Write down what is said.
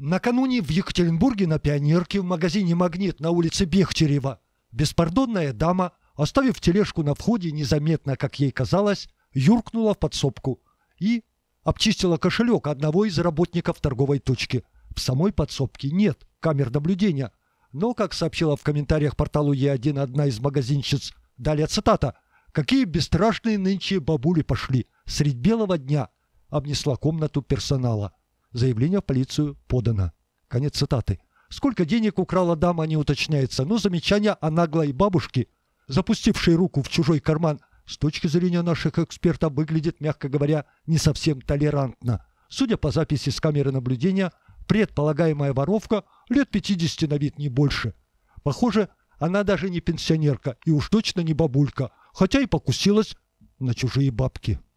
Накануне в Екатеринбурге на Пионерке в магазине «Магнит» на улице Бехтерева беспардонная дама, оставив тележку на входе незаметно, как ей казалось, юркнула в подсобку и обчистила кошелек одного из работников торговой точки. В самой подсобке нет камер наблюдения. Но, как сообщила в комментариях порталу Е1 одна из магазинщиц, далее цитата, «Какие бесстрашные нынче бабули пошли! Средь белого дня!» обнесла комнату персонала. Заявление в полицию подано. Конец цитаты. Сколько денег украла дама, не уточняется, но замечание о наглой бабушке, запустившей руку в чужой карман, с точки зрения наших экспертов выглядит, мягко говоря, не совсем толерантно. Судя по записи с камеры наблюдения, предполагаемая воровка лет 50 на вид не больше. Похоже, она даже не пенсионерка и уж точно не бабулька, хотя и покусилась на чужие бабки.